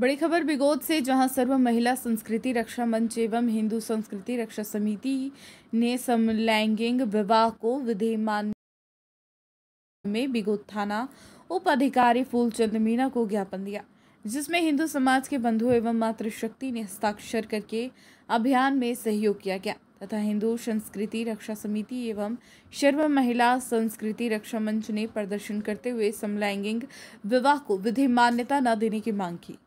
बड़ी खबर बिगोद से जहां सर्व महिला संस्कृति रक्षा मंच एवं हिंदू संस्कृति रक्षा समिति ने समलैंगिक विवाह को विधेय मान में बिगोद थाना उप अधिकारी फूलचंद मीना को ज्ञापन दिया जिसमें हिंदू समाज के बंधु एवं मातृशक्ति ने हस्ताक्षर करके अभियान में सहयोग किया गया तथा हिंदू संस्कृति रक्षा समिति एवं शर्व महिला संस्कृति रक्षा मंच ने प्रदर्शन करते हुए समलैंगिक विवाह को विधि मान्यता न देने की मांग की